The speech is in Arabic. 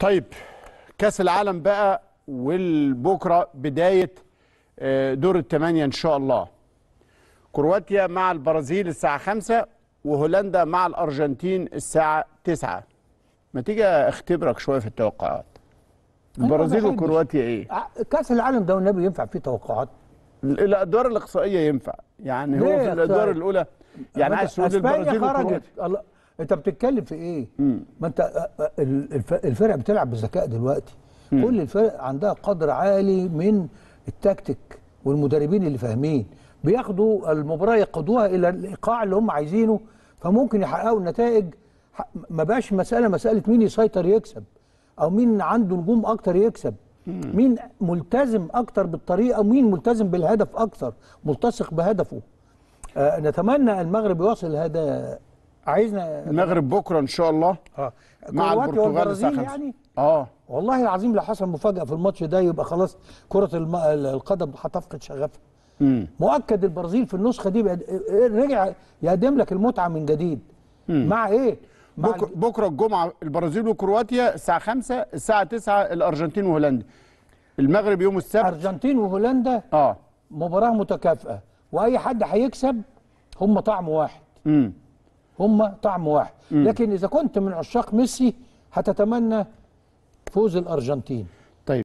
طيب كاس العالم بقى والبكره بدايه آه، دور الثمانيه ان شاء الله كرواتيا مع البرازيل الساعه 5 وهولندا مع الارجنتين الساعه 9 ما تيجي اختبرك شويه في التوقعات البرازيل وكرواتيا ايه كاس العالم ده والنبي ينفع فيه توقعات الادوار الاقصائيه ينفع يعني هو في الادوار الاولى يعني عايز تقول البرازيل وكرواتيا انت بتتكلم في ايه ما انت الفرق بتلعب بذكاء دلوقتي مم. كل الفرق عندها قدر عالي من التكتيك والمدربين اللي فاهمين بياخدوا المباراه يقودوها الى الايقاع اللي هم عايزينه فممكن يحققوا النتائج ما بقاش مساله مساله مين يسيطر يكسب او مين عنده نجوم اكتر يكسب مين ملتزم اكتر بالطريقه ومين ملتزم بالهدف اكتر ملتصق بهدفه آه نتمنى المغرب يواصل هذا عايزنا المغرب بكره ان شاء الله اه مع البرتغال الساعه يعني اه والله العظيم لو حصل مفاجاه في الماتش ده يبقى خلاص كره الم... القدم هتفقد شغفها مؤكد البرازيل في النسخه دي إيه، رجع يقدم لك المتعه من جديد مم. مع ايه مع بكرة, ال... بكره الجمعه البرازيل وكرواتيا الساعه 5 الساعه 9 الارجنتين وهولندا المغرب يوم السبت الارجنتين وهولندا اه مباراه متكافئه واي حد هيكسب هم طعم واحد مم. هم طعم واحد لكن إذا كنت من عشاق ميسي هتتمنى فوز الأرجنتين